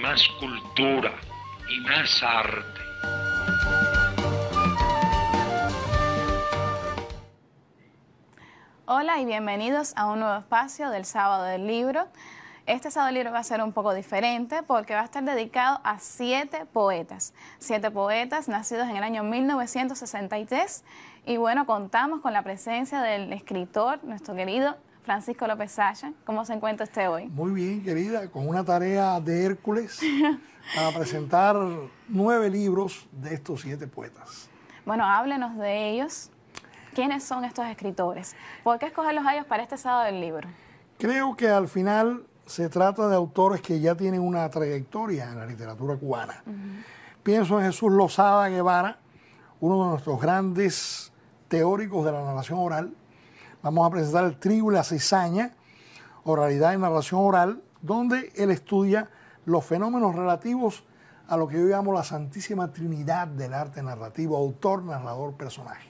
más cultura y más arte. Hola y bienvenidos a un nuevo espacio del sábado del libro. Este sábado del libro va a ser un poco diferente porque va a estar dedicado a siete poetas. Siete poetas nacidos en el año 1963 y bueno, contamos con la presencia del escritor, nuestro querido Francisco López Sasha. ¿Cómo se encuentra usted hoy? Muy bien, querida, con una tarea de Hércules para presentar nueve libros de estos siete poetas. Bueno, háblenos de ellos. ¿Quiénes son estos escritores? ¿Por qué escogerlos a ellos para este sábado del libro? Creo que al final se trata de autores que ya tienen una trayectoria en la literatura cubana. Pienso en Jesús Lozada Guevara, uno de nuestros grandes teóricos de la narración oral, Vamos a presentar el trigo y la cizaña, oralidad y e narración oral, donde él estudia los fenómenos relativos a lo que yo llamo la Santísima Trinidad del arte narrativo, autor, narrador, personaje.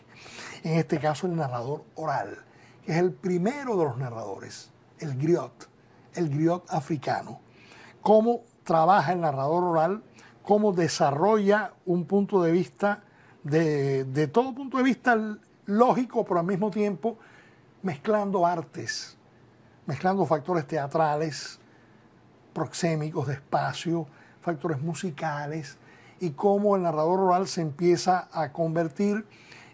En este caso el narrador oral, que es el primero de los narradores, el griot, el griot africano. Cómo trabaja el narrador oral, cómo desarrolla un punto de vista, de, de todo punto de vista lógico, pero al mismo tiempo mezclando artes, mezclando factores teatrales, proxémicos de espacio, factores musicales, y cómo el narrador oral se empieza a convertir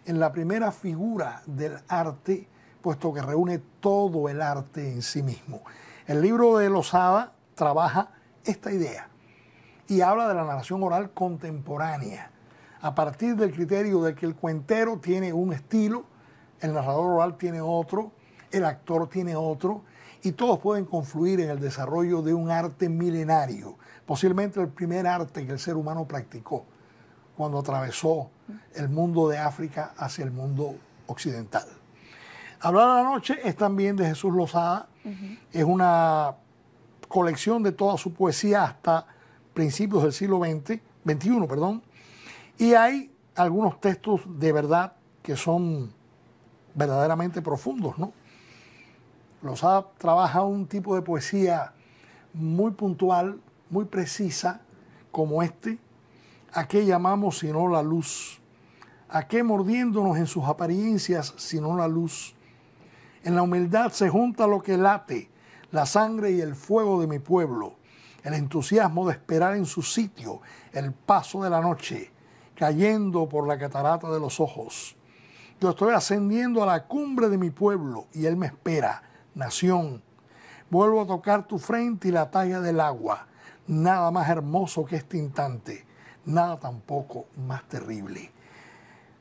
en la primera figura del arte, puesto que reúne todo el arte en sí mismo. El libro de Lozada trabaja esta idea y habla de la narración oral contemporánea, a partir del criterio de que el cuentero tiene un estilo, el narrador oral tiene otro, el actor tiene otro, y todos pueden confluir en el desarrollo de un arte milenario, posiblemente el primer arte que el ser humano practicó cuando atravesó el mundo de África hacia el mundo occidental. Hablar a la noche es también de Jesús Lozada, es una colección de toda su poesía hasta principios del siglo XX, 21, perdón, y hay algunos textos de verdad que son verdaderamente profundos, ¿no? Los ha trabajado un tipo de poesía muy puntual, muy precisa, como este, ¿a qué llamamos sino la luz? ¿A qué mordiéndonos en sus apariencias sino la luz? En la humildad se junta lo que late, la sangre y el fuego de mi pueblo, el entusiasmo de esperar en su sitio el paso de la noche, cayendo por la catarata de los ojos. Yo estoy ascendiendo a la cumbre de mi pueblo y él me espera, nación. Vuelvo a tocar tu frente y la talla del agua. Nada más hermoso que este instante, nada tampoco más terrible.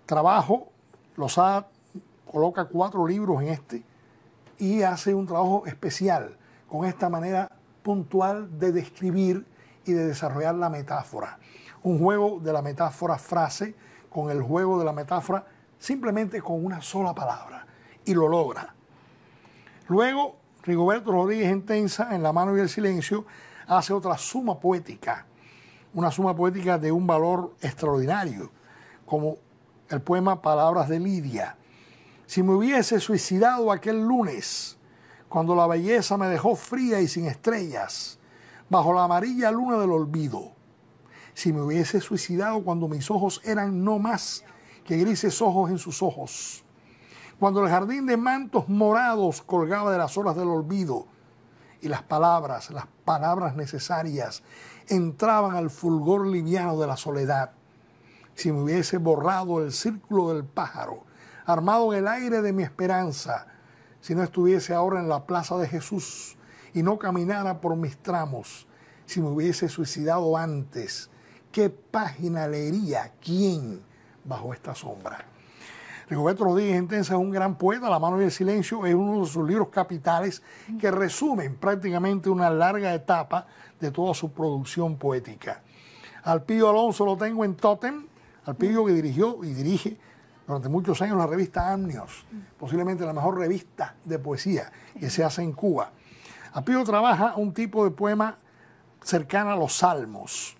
Trabajo, ha coloca cuatro libros en este y hace un trabajo especial con esta manera puntual de describir y de desarrollar la metáfora. Un juego de la metáfora frase con el juego de la metáfora simplemente con una sola palabra y lo logra. Luego, Rigoberto Rodríguez Intensa en La mano y el silencio, hace otra suma poética, una suma poética de un valor extraordinario, como el poema Palabras de Lidia. Si me hubiese suicidado aquel lunes, cuando la belleza me dejó fría y sin estrellas, bajo la amarilla luna del olvido, si me hubiese suicidado cuando mis ojos eran no más que grises ojos en sus ojos. Cuando el jardín de mantos morados colgaba de las horas del olvido y las palabras, las palabras necesarias, entraban al fulgor liviano de la soledad. Si me hubiese borrado el círculo del pájaro, armado en el aire de mi esperanza, si no estuviese ahora en la plaza de Jesús y no caminara por mis tramos, si me hubiese suicidado antes, ¿qué página leería? ¿Quién? bajo esta sombra. Rigoberto Rodríguez Intensa es un gran poeta, La mano y el silencio es uno de sus libros capitales que resumen prácticamente una larga etapa de toda su producción poética. ...Alpío Alonso lo tengo en Totem, ...Alpío que dirigió y dirige durante muchos años la revista Amnios, posiblemente la mejor revista de poesía que se hace en Cuba. ...Alpío trabaja un tipo de poema cercano a los salmos,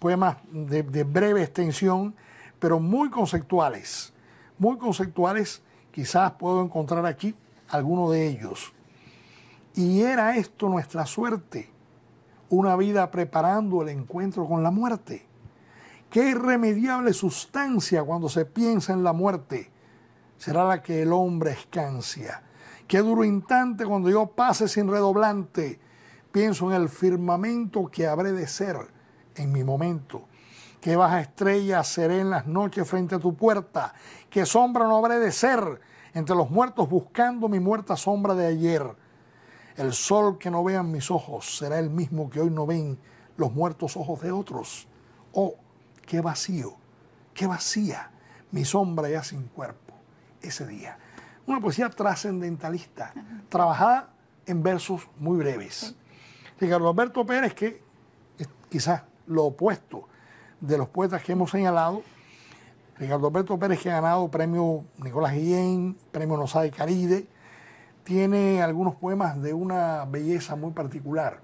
poemas de, de breve extensión pero muy conceptuales, muy conceptuales, quizás puedo encontrar aquí alguno de ellos. Y era esto nuestra suerte, una vida preparando el encuentro con la muerte. Qué irremediable sustancia cuando se piensa en la muerte será la que el hombre escancia. Qué duro instante cuando yo pase sin redoblante. Pienso en el firmamento que habré de ser en mi momento qué baja estrella seré en las noches frente a tu puerta, qué sombra no habré de ser entre los muertos buscando mi muerta sombra de ayer. El sol que no vean mis ojos será el mismo que hoy no ven los muertos ojos de otros. Oh, qué vacío, qué vacía mi sombra ya sin cuerpo ese día. Una poesía trascendentalista, trabajada en versos muy breves. Ricardo Alberto Pérez, que quizás lo opuesto de los poetas que hemos señalado. Ricardo Alberto Pérez, que ha ganado premio Nicolás Guillén, premio de Caride, tiene algunos poemas de una belleza muy particular.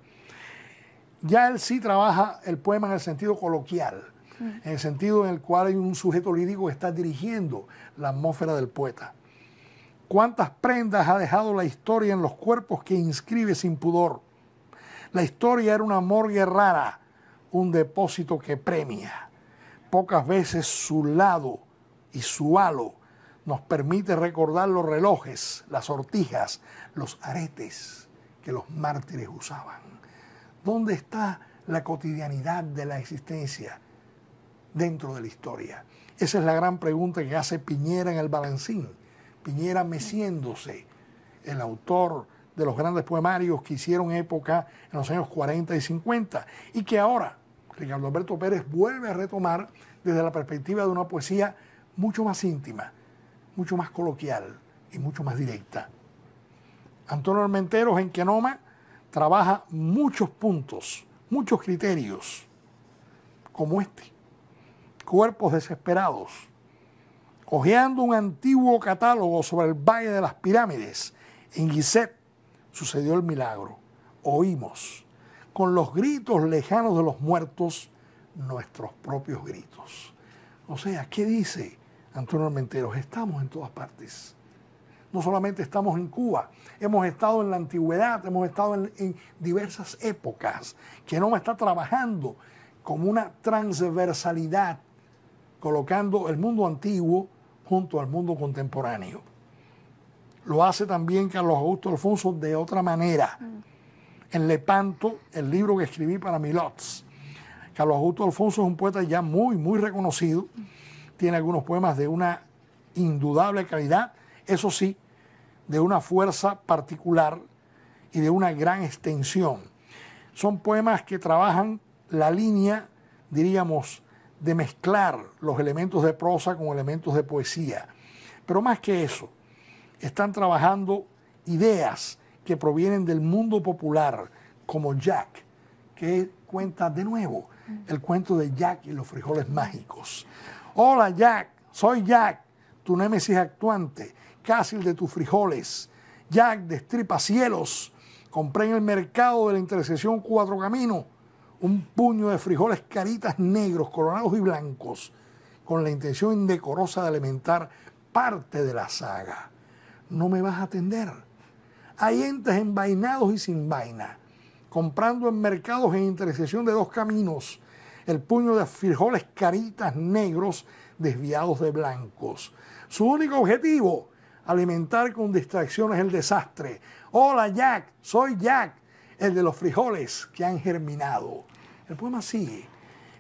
Ya él sí trabaja el poema en el sentido coloquial, mm. en el sentido en el cual hay un sujeto lírico que está dirigiendo la atmósfera del poeta. ¿Cuántas prendas ha dejado la historia en los cuerpos que inscribe sin pudor? La historia era una morgue rara, un depósito que premia. Pocas veces su lado y su halo nos permite recordar los relojes, las ortijas, los aretes que los mártires usaban. ¿Dónde está la cotidianidad de la existencia dentro de la historia? Esa es la gran pregunta que hace Piñera en el Balancín. Piñera meciéndose, el autor de los grandes poemarios que hicieron época en los años 40 y 50 y que ahora Ricardo Alberto Pérez vuelve a retomar desde la perspectiva de una poesía mucho más íntima, mucho más coloquial y mucho más directa. Antonio Armenteros en Kenoma trabaja muchos puntos, muchos criterios, como este. Cuerpos desesperados, hojeando un antiguo catálogo sobre el Valle de las Pirámides, en Gizeh sucedió el milagro. Oímos con los gritos lejanos de los muertos, nuestros propios gritos. O sea, ¿qué dice Antonio Armenteros? Estamos en todas partes. No solamente estamos en Cuba, hemos estado en la antigüedad, hemos estado en, diversas épocas. Que no está trabajando como una transversalidad, colocando el mundo antiguo junto al mundo contemporáneo. Lo hace también Carlos Augusto Alfonso de otra manera. Mm en Lepanto, el libro que escribí para Milots. Carlos Augusto Alfonso es un poeta ya muy, muy reconocido. Tiene algunos poemas de una indudable calidad, eso sí, de una fuerza particular y de una gran extensión. Son poemas que trabajan la línea, diríamos, de mezclar los elementos de prosa con elementos de poesía. Pero más que eso, están trabajando ideas que provienen del mundo popular, como Jack, que cuenta de nuevo el cuento de Jack y los frijoles mágicos. Hola Jack, soy Jack, tu némesis actuante, el de tus frijoles. Jack de cielos. Compré en el mercado de la intersección Cuatro Caminos un puño de frijoles caritas negros, coronados y blancos, con la intención indecorosa de alimentar parte de la saga. No me vas a atender hay entes envainados y sin vaina, comprando en mercados en intersección de dos caminos, el puño de frijoles caritas negros desviados de blancos. Su único objetivo, alimentar con distracciones el desastre. Hola Jack, soy Jack, el de los frijoles que han germinado. El poema sigue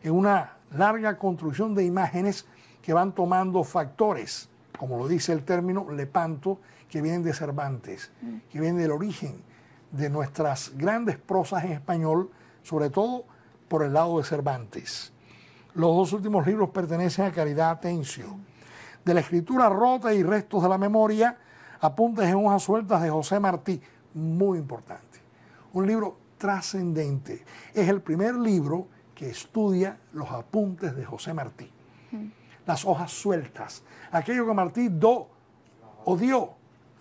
en una larga construcción de imágenes que van tomando factores como lo dice el término, lepanto, que viene de Cervantes, mm. que viene del origen de nuestras grandes prosas en español, sobre todo por el lado de Cervantes. Los dos últimos libros pertenecen a Caridad Atencio. De la escritura rota y restos de la memoria, apuntes en hojas sueltas de José Martí, muy importante. Un libro trascendente. Es el primer libro que estudia los apuntes de José Martí. Mm las hojas sueltas, aquello que Martí do o dio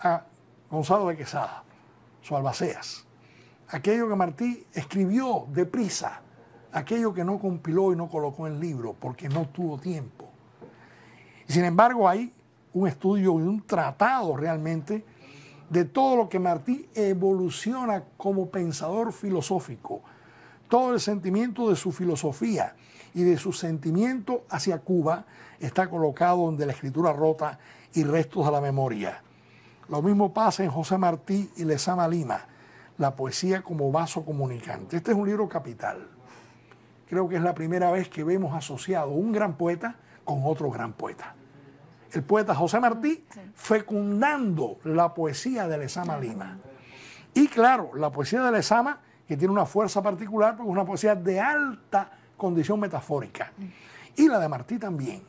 a Gonzalo de Quesada, su albaceas, aquello que Martí escribió deprisa, aquello que no compiló y no colocó en libro porque no tuvo tiempo. Y sin embargo hay un estudio y un tratado realmente de todo lo que Martí evoluciona como pensador filosófico, todo el sentimiento de su filosofía, y de su sentimiento hacia Cuba está colocado donde la escritura rota y restos de la memoria. Lo mismo pasa en José Martí y Lezama Lima, la poesía como vaso comunicante. Este es un libro capital. Creo que es la primera vez que vemos asociado un gran poeta con otro gran poeta. El poeta José Martí fecundando la poesía de Lezama Lima. Y claro, la poesía de Lezama, que tiene una fuerza particular, porque es una poesía de alta condición metafórica. Y la de Martí también.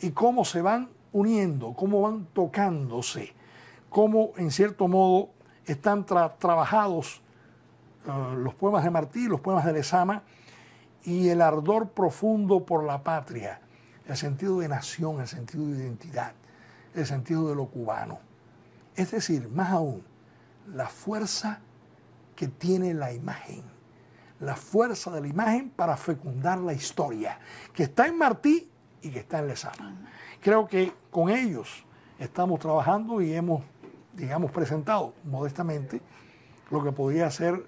Y cómo se van uniendo, cómo van tocándose, cómo en cierto modo están trabajados eh, los poemas de Martí, los poemas de Lezama y el ardor profundo por la patria, el sentido de nación, el sentido de identidad, el sentido de lo cubano. Es decir, más aún, la fuerza que tiene la imagen la fuerza de la imagen para fecundar la historia, que está en Martí y que está en Lezama. Creo que con ellos estamos trabajando y hemos, digamos, presentado modestamente lo que podría ser,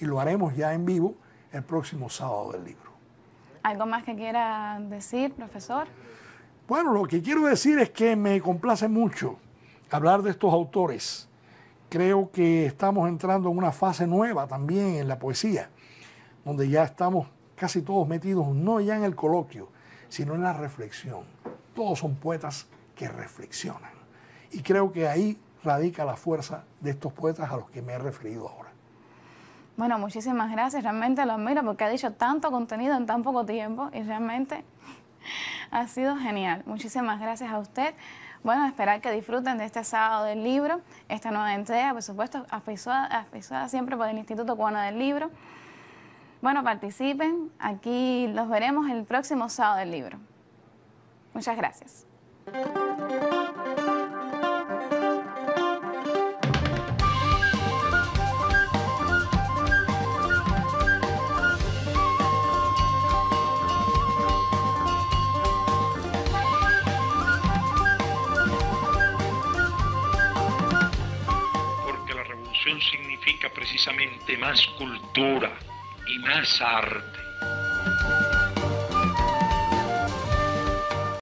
y lo haremos ya en vivo, el próximo sábado del libro. ¿Algo más que quiera decir, profesor? Bueno, lo que quiero decir es que me complace mucho hablar de estos autores. Creo que estamos entrando en una fase nueva también en la poesía donde ya estamos casi todos metidos, no ya en el coloquio, sino en la reflexión. Todos son poetas que reflexionan. Y creo que ahí radica la fuerza de estos poetas a los que me he referido ahora. Bueno, muchísimas gracias. Realmente lo admiro porque ha dicho tanto contenido en tan poco tiempo y realmente ha sido genial. Muchísimas gracias a usted. Bueno, esperar que disfruten de este sábado del libro, esta nueva entrega, por supuesto, aficionada, siempre por el Instituto Cubano del Libro. Bueno, participen. Aquí los veremos el próximo sábado del libro. Muchas gracias. Porque la revolución significa precisamente más cultura Massard.